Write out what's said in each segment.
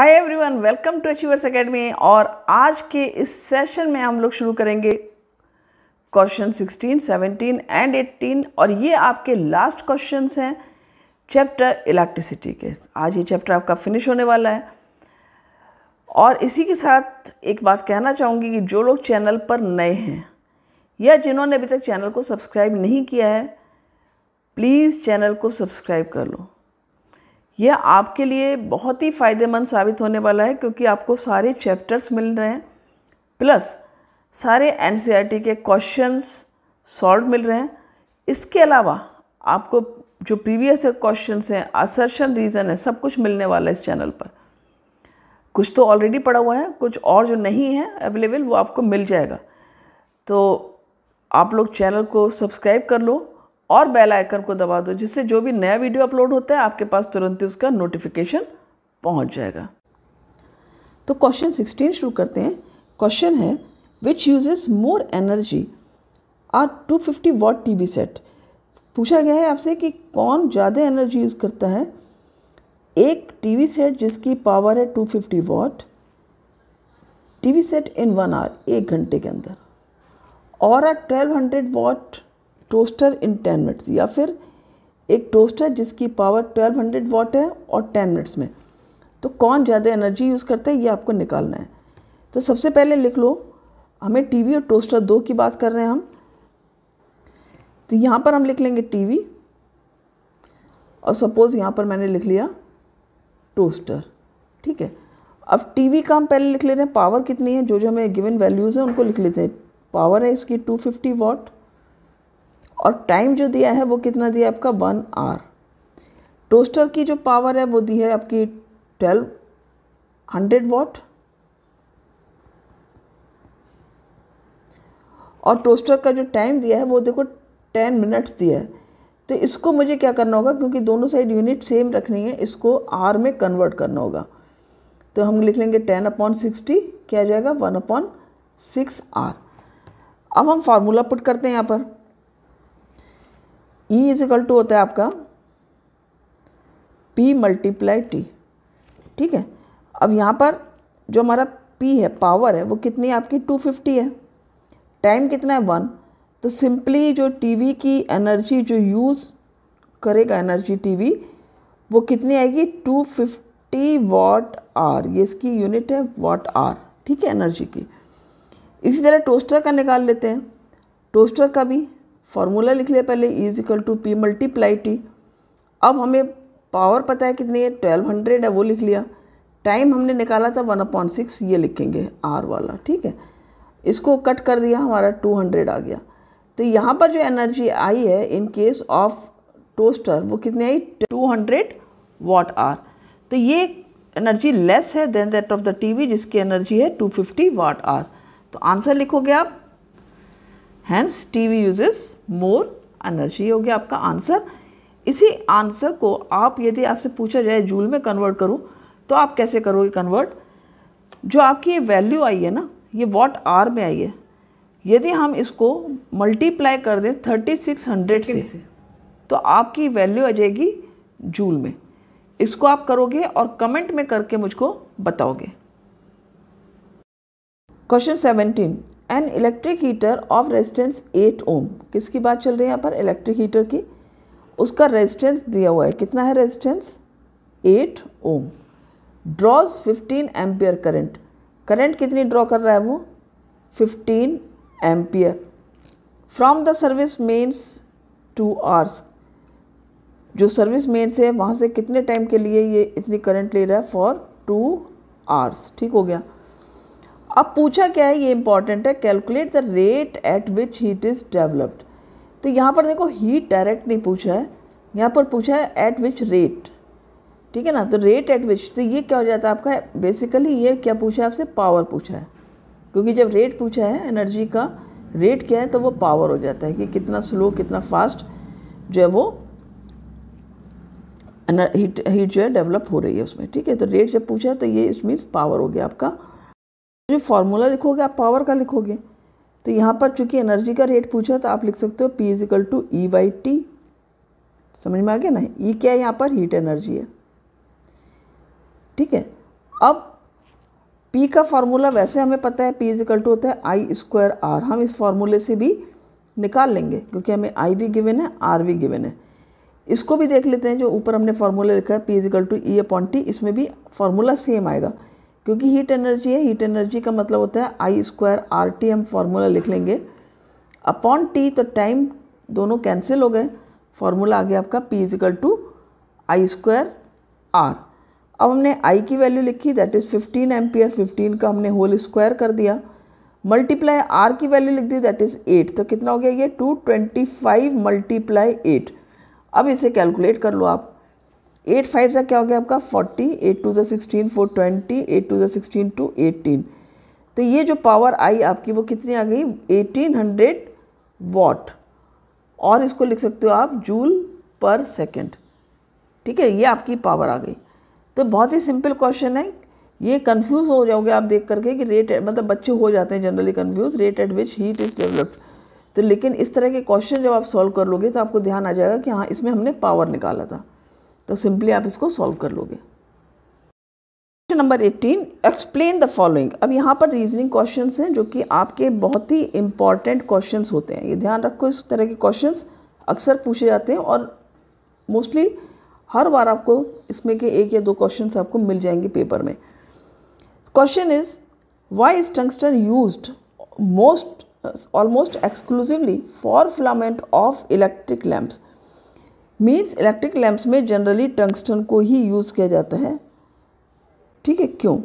Hi everyone welcome to achievers academy और आज के इस सेशन में हम लोग शुरू करेंगे क्वेश्चन 16, 17 एंड 18 और ये आपके लास्ट क्वेश्चंस हैं चैप्टर इलेक्ट्रिसिटी के आज ये चैप्टर आपका फिनिश होने वाला है और इसी के साथ एक बात कहना चाहूँगी कि जो लोग चैनल पर नए हैं या जिन्होंने अभी तक चैनल को सब्सक्राइब नहीं किया है प्लीज़ चैनल को सब्सक्राइब कर लो यह आपके लिए बहुत ही फ़ायदेमंद साबित होने वाला है क्योंकि आपको सारे चैप्टर्स मिल रहे हैं प्लस सारे एन e के क्वेश्चंस सॉल्व मिल रहे हैं इसके अलावा आपको जो प्रीवियस क्वेश्चन हैं असर्शन रीज़न है सब कुछ मिलने वाला है इस चैनल पर कुछ तो ऑलरेडी पड़ा हुआ है कुछ और जो नहीं है अवेलेबल वो आपको मिल जाएगा तो आप लोग चैनल को सब्सक्राइब कर लो और बेल आइकन को दबा दो जिससे जो भी नया वीडियो अपलोड होता है आपके पास तुरंत ही उसका नोटिफिकेशन पहुंच जाएगा तो क्वेश्चन 16 शुरू करते हैं क्वेश्चन है which uses more energy a 250 fifty watt T set पूछा गया है आपसे कि कौन ज़्यादा एनर्जी यूज़ करता है एक वी सेट जिसकी पावर है two fifty watt T set in one hour एक घंटे के अंदर और a twelve hundred watt toaster in ten minutes या फिर एक टोस्टर जिसकी पावर ट्वेल्व हंड्रेड वॉट है और टेन मिनट्स में तो कौन ज़्यादा एनर्जी यूज़ करता है ये आपको निकालना है तो सबसे पहले लिख लो हमें टीवी और टोस्टर दो की बात कर रहे हैं हम तो यहाँ पर हम लिख लेंगे टीवी और सपोज़ यहाँ पर मैंने लिख लिया टोस्टर ठीक है अब टीवी का हम पहले लिख लेते हैं पावर कितनी है जो जो हमें गिवन वैल्यूज़ हैं उनको लिख लेते हैं पावर है इसकी 250 वॉट और टाइम जो दिया है वो कितना दिया है आपका वन आर टोस्टर की जो पावर है वो दी है आपकी ट्वेल्व हंड्रेड वॉट और टोस्टर का जो टाइम दिया है वो देखो टेन मिनट्स दिया है तो इसको मुझे क्या करना होगा क्योंकि दोनों साइड यूनिट सेम रखनी है इसको आर में कन्वर्ट करना होगा तो हम लिख लेंगे टेन अपॉन सिक्सटी क्या जाएगा वन अपॉन सिक्स आर अब हम फार्मूला पुट करते हैं यहाँ पर ई इज इक्वल टू होता है आपका पी मल्टीप्लाई टी ठीक है अब यहाँ पर जो हमारा पी है पावर है वो कितनी आपकी 250 है टाइम कितना है वन तो सिंपली जो टीवी की एनर्जी जो यूज़ करेगा एनर्जी टीवी वो कितनी आएगी 250 वॉट आर ये इसकी यूनिट है वॉट आर ठीक है एनर्जी की इसी तरह टोस्टर का निकाल लेते हैं टोस्टर का भी फॉर्मूला लिख लिया पहले is equal to P multiply T अब हमें पावर पता है कितनी है ट्वेल्व हंड्रेड है वो लिख लिया टाइम हमने निकाला था वन अपॉइंट सिक्स ये लिखेंगे आर वाला ठीक है इसको कट कर दिया हमारा टू हंड्रेड आ गया तो यहाँ पर जो एनर्जी आई है इन केस ऑफ टोस्टर वो कितनी आई टू हंड्रेड वाट आर तो ये एनर्जी लेस है than that of the V जिसकी एनर्जी है टू फिफ्टी वाट आर तो आंसर लिखोगे आप hence TV uses more energy हो गया आपका आंसर इसी आंसर को आप यदि आपसे पूछा जाए जूल में कन्वर्ट करूँ तो आप कैसे करोगे कन्वर्ट जो आपकी ये वैल्यू आई है ना ये वॉट आर में आई है यदि हम इसको मल्टीप्लाई कर दें थर्टी सिक्स हंड्रेड से तो आपकी वैल्यू आ जाएगी जूल में इसको आप करोगे और कमेंट में करके मुझको बताओगे question seventeen an electric heater of resistance 8 ohm किसकी बात चल रही है यहाँ पर इलेक्ट्रिक हीटर की उसका रेजिस्टेंस दिया हुआ है कितना है resistance 8 ohm draws 15 ampere current current कितनी ड्रॉ कर रहा है वो 15 ampere from the service mains two hours जो सर्विस मेन्स है वहाँ से कितने टाइम के लिए ये इतनी करंट ले रहा है फॉर टू आवर्स ठीक हो गया अब पूछा क्या है ये इंपॉर्टेंट है calculate the rate at which heat is developed तो यहाँ पर देखो हीट डायरेक्ट नहीं पूछा है यहाँ पर पूछा है एट विच रेट ठीक है ना तो रेट एट विच तो ये क्या हो जाता है आपका बेसिकली ये क्या पूछा है आपसे पावर पूछा है क्योंकि जब रेट पूछा है एनर्जी का रेट क्या है तो वो पावर हो जाता है कि कितना स्लो कितना फास्ट जो है वो हीट हीट जो है डेवलप हो रही है उसमें ठीक है तो रेट जब पूछा है तो ये इट मीन्स पावर हो गया आपका जो फार्मूला लिखोगे आप पावर का लिखोगे तो यहाँ पर चूंकि एनर्जी का रेट पूछा तो आप लिख सकते हो P is equal to E by T समझ में आ गया ना ई e क्या है यहाँ पर हीट एनर्जी है ठीक है अब पी का फार्मूला वैसे हमें पता है पी इज इक्वल टू होता है आई स्क्वायर आर हम इस फार्मूले से भी निकाल लेंगे क्योंकि हमें आई भी गिवन है आर भी गिवन है इसको भी देख लेते हैं जो ऊपर हमने फार्मूला लिखा है P is equal to E upon T इसमें भी फार्मूला सेम आएगा क्योंकि हीट एनर्जी है हीट एनर्जी का मतलब होता है आई स्क्वायर आर टी हम फार्मूला लिख लेंगे अपॉन टी तो टाइम दोनों कैंसिल हो गए फार्मूला आ गया आपका P is equal to I square R अब हमने आई की वैल्यू लिखी that is fifteen ampere fifteen का हमने होल स्क्वायर कर दिया मल्टीप्लाई आर की वैल्यू लिख दी दैट इज़ एट तो कितना हो गया ये two twenty five multiply eight अब इसे कैलकुलेट कर लो आप एट फाइव सा क्या हो गया आपका फोर्टी एट टू ज़ा sixteen four twenty eight two ज़ा सिक्सटीन टू एटीन तो ये जो पावर आई आपकी वो कितनी आ गई एटीन हंड्रेड वॉट और इसको लिख सकते हो आप जूल पर सेकेंड ठीक है ये आपकी पावर आ गई तो बहुत ही सिंपल क्वेश्चन है ये कन्फ्यूज़ हो जाओगे आप देख करके कि रेट मतलब बच्चे हो जाते हैं generally confuse rate at which heat is developed तो लेकिन इस तरह के क्वेश्चन जब आप सॉल्व कर लोगे तो आपको ध्यान आ जाएगा कि हाँ इसमें हमने पावर निकाला था तो सिंपली आप इसको सॉल्व कर लोगे question number 18 explain the following अब यहाँ पर रीजनिंग क्वेश्चन हैं जो कि आपके बहुत ही इंपॉर्टेंट क्वेश्चन होते हैं ये ध्यान रखो इस तरह के क्वेश्चन अक्सर पूछे जाते हैं और मोस्टली हर बार आपको इसमें के एक या दो क्वेश्चन आपको मिल जाएंगे पेपर में question is why is tungsten use most almost exclusively for filament of electric lamps means electric lamps में जनरली टंगस्टन को ही यूज़ किया जाता है ठीक है क्यों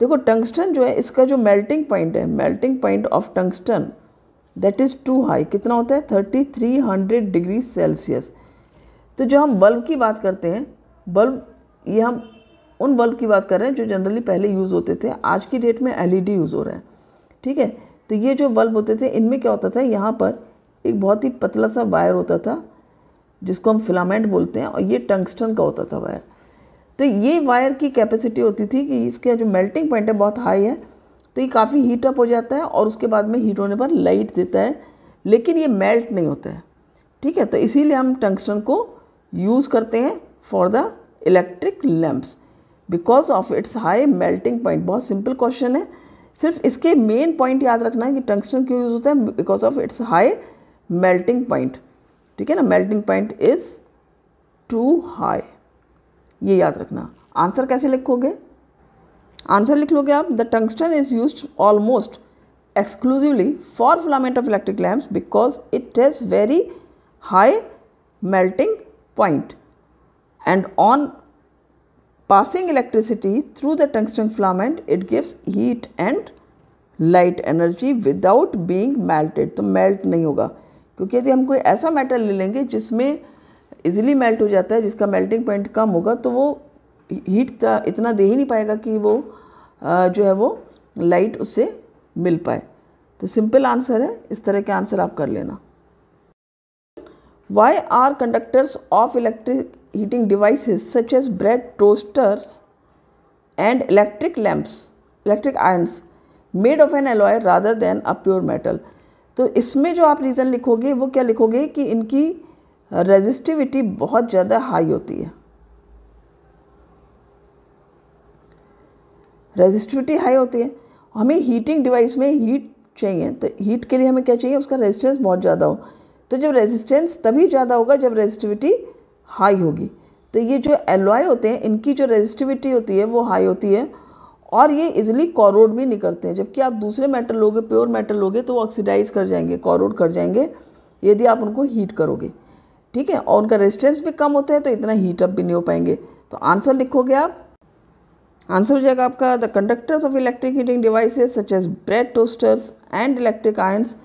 देखो टंगस्टन जो है इसका जो मेल्टिंग पॉइंट है melting point of tungsten that is too high कितना होता है thirty three hundred degree Celsius तो जो हम बल्ब की बात करते हैं बल्ब ये हम उन बल्ब की बात कर रहे हैं जो जनरली पहले यूज़ होते थे आज की डेट में एलईडी यूज़ e हो रहा है ठीक है तो ये जो बल्ब होते थे इनमें क्या होता था यहाँ पर एक बहुत ही पतला सा वायर होता था जिसको हम फिलामेंट बोलते हैं और ये टंगस्टन का होता था वायर तो ये वायर की कैपेसिटी होती थी कि इसका जो मेल्टिंग पॉइंट है बहुत हाई है तो ये काफ़ी हीट अप हो जाता है और उसके बाद में हीट होने पर लाइट देता है लेकिन ये मेल्ट नहीं होता है ठीक है तो इसीलिए हम टंगस्टन को यूज़ करते हैं for the electric lamps because of its high melting point बहुत सिंपल क्वेश्चन है सिर्फ इसके मेन पॉइंट याद रखना है कि टंगस्टन क्यों यूज़ होता है because of its high melting point ठीक है ना melting point is too high ये याद रखना आंसर कैसे लिखोगे आंसर लिख लोगे आप the tungsten is use almost exclusively for filament of electric lamps because it has very high melting point and on passing electricity through the tungsten filament it gives heat and light energy without being melted तो melt नहीं होगा क्योंकि यदि हम कोई ऐसा metal ले लेंगे जिसमें इजीली मेल्ट हो जाता है जिसका मेल्टिंग पॉइंट कम होगा तो वो हीट का इतना दे ही नहीं पाएगा कि वो जो है वो लाइट उससे मिल पाए तो सिंपल आंसर है इस तरह के आंसर आप कर लेना why are conductors of electric heating devices such as bread toasters and electric lamps electric irons made of an alloy rather than a pure metal तो इसमें जो आप रीज़न लिखोगे वो क्या लिखोगे कि इनकी रेजिस्टिविटी बहुत ज़्यादा हाई होती है रेजिस्टिविटी हाई होती है हमें हीटिंग डिवाइस में हीट चाहिए तो हीट के लिए हमें क्या चाहिए उसका रेजिस्टेंस बहुत ज़्यादा हो तो जब रेजिस्टेंस तभी ज़्यादा होगा जब रेजिस्टिविटी हाई होगी तो ये जो एलोय होते हैं इनकी जो रेजिस्टिविटी होती है वो हाई होती है और ये इजिली कॉरोड भी निकलते हैं जबकि आप दूसरे मेटल लोगे प्योर मेटल लोगे तो वो ऑक्सीडाइज कर जाएंगे कॉरोड कर जाएंगे यदि आप उनको हीट करोगे ठीक है और उनका रेजिस्टेंस भी कम होता है तो इतना हीटअप भी नहीं हो पाएंगे तो आंसर लिखोगे आप आंसर हो जाएगा आपका the conductors of electric heating devices such as bread toasters and electric irons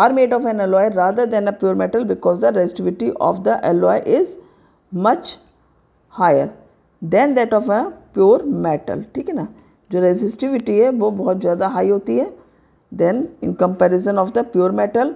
are made of an alloy rather than a pure metal because the resistivity of the alloy is much higher than that of a pure metal ठीक है ना जो resistivity है वो बहुत ज़्यादा high होती है than in comparison of the pure metal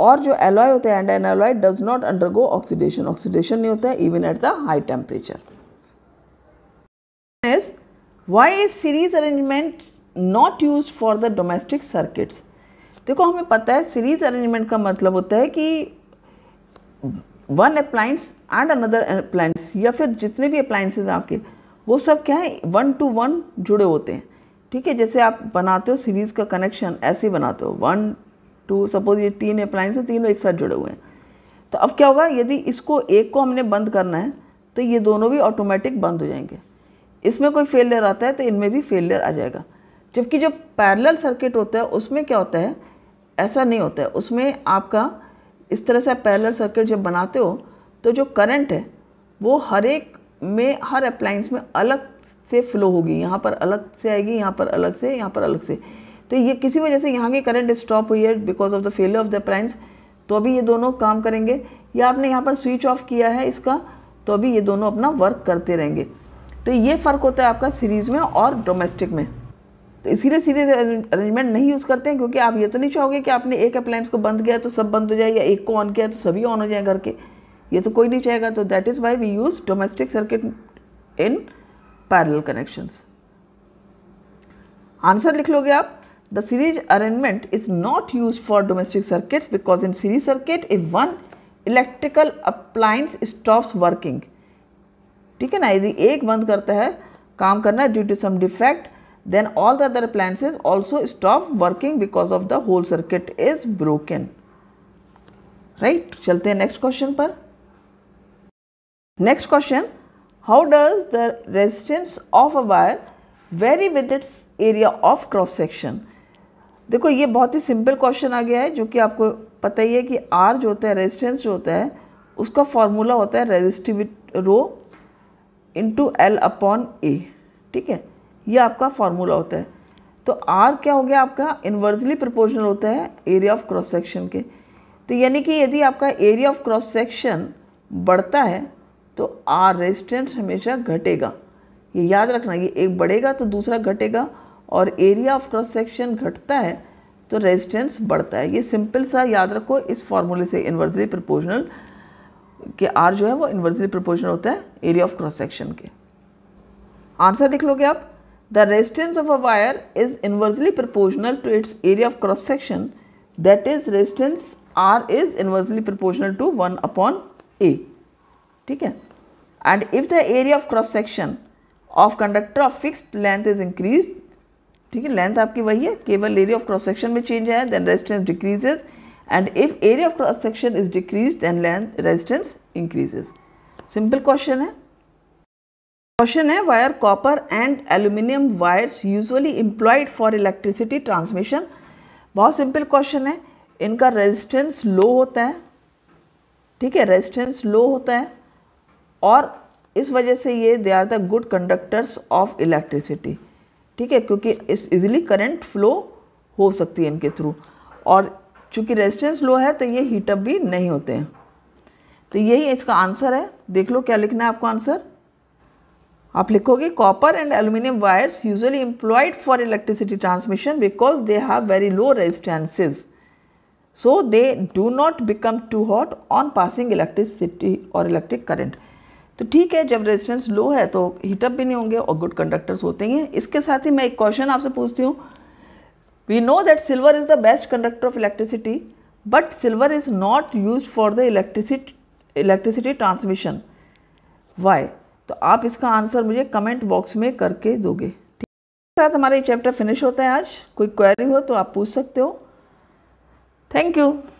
और जो एलॉय होते हैं and an alloy does not undergo oxidation oxidation नहीं होता है even at the high temperature as why is series arrangement not use for the domestic circuits देखो हमें पता है सीरीज अरेंजमेंट का मतलब होता है कि one appliance and another appliance या फिर जितने भी अप्लाइंसेज आपके वो सब क्या है वन टू वन जुड़े होते हैं ठीक है जैसे आप बनाते हो सीरीज़ का कनेक्शन ऐसे ही बनाते हो वन टू सपोज ये तीन अप्लाइंस है तीनों एक साथ जुड़े हुए हैं तो अब क्या होगा यदि इसको एक को हमने बंद करना है तो ये दोनों भी ऑटोमेटिक बंद हो जाएंगे इसमें कोई फेलियर आता है तो इनमें भी फेलियर आ जाएगा जबकि जो पैरेलल सर्किट होता है उसमें क्या होता है ऐसा नहीं होता है उसमें आपका इस तरह से आप पैरेलल सर्किट जब बनाते हो तो जो करंट है वो हर एक में हर अप्लाइंस में अलग से फ्लो होगी यहाँ पर अलग से आएगी यहाँ पर अलग से यहाँ पर अलग से तो ये किसी वजह से यहाँ की करंट स्टॉप हुई है because of the failure of the appliance तो अभी ये दोनों काम करेंगे या आपने यहाँ पर स्विच ऑफ किया है इसका तो अभी ये दोनों अपना वर्क करते रहेंगे तो ये फ़र्क होता है आपका सीरीज़ में और डोमेस्टिक में तो इसीलिए सीरीज अरेंजमेंट नहीं यूज़ करते हैं क्योंकि आप ये तो नहीं चाहोगे कि आपने एक अप्लायंस को बंद किया तो सब बंद हो जाए या एक को ऑन किया तो सभी ऑन हो जाए घर के ये तो कोई नहीं चाहेगा तो that is why we use domestic circuit in parallel connections answer लिख लोगे आप the series arrangement is not use for domestic circuits because in series circuit if one electrical appliance stops working ठीक है ना यदि एक बंद करता है काम करना due to some defect all the other appliance is also stop working because of the whole circuit is broken right चलते हैं नेक्स्ट क्वेश्चन पर Next question, how does the resistance of a wire vary with its area of cross section? देखो ये बहुत ही simple question आ गया है जो कि आपको पता ही है कि आर जो होता है रेजिस्टेंस जो होता है उसका फॉर्मूला होता है resistivity rho into L upon A ठीक है ये आपका फॉर्मूला होता है तो आर क्या हो गया आपका इन्वर्सली प्रोपोर्शनल होता है एरिया ऑफ क्रॉस सेक्शन के तो यानी कि यदि आपका एरिया ऑफ क्रॉस सेक्शन बढ़ता है तो आर रेजिस्टेंस हमेशा घटेगा ये याद रखना ये एक बढ़ेगा तो दूसरा घटेगा और एरिया ऑफ क्रॉस सेक्शन घटता है तो रेजिस्टेंस बढ़ता है ये सिंपल सा याद रखो इस फॉर्मूले से इन्वर्सली प्रोपोर्शनल के आर जो है वो इन्वर्सली प्रोपोर्शनल होता है एरिया ऑफ क्रॉस सेक्शन के आंसर लिख लोगे आप the resistance of a wire is inversely proportional to its area of cross section that is resistance R is inversely proportional to one upon A ठीक है and if the area of cross section of conductor of fixed length is increase ठीक है length आपकी वही है केवल area of cross section में change आया then resistance decreases and if area of cross section is decrease then length resistance increases simple question है question है wire copper and aluminium wires usually employed for electricity transmission बहुत simple question है इनका resistance लो होता है ठीक है resistance लो होता है और इस वजह से ये they are the good conductors of electricity ठीक है क्योंकि इस इजिली करंट फ्लो हो सकती है इनके थ्रू और चूँकि रेजिस्टेंस लो है तो ये हीटअप भी नहीं होते हैं तो यही इसका आंसर है देख लो क्या लिखना है आपको आंसर आप लिखोगे copper and aluminium wires usually employed for electricity transmission because they have very low resistances so they do not become too hot on passing electricity और इलेक्ट्रिक करेंट तो ठीक है जब रेजिस्टेंस लो है तो हीटअप भी नहीं होंगे और गुड कंडक्टर्स होते हैं इसके साथ ही मैं एक क्वेश्चन आपसे पूछती हूँ we know that silver is the best conductor of electricity but silver is not use for the electricity electricity transmission why तो आप इसका आंसर मुझे कमेंट बॉक्स में करके दोगे ठीक साथ हमारा ये चैप्टर फिनिश होता है आज कोई क्वेरी हो तो आप पूछ सकते हो थैंक यू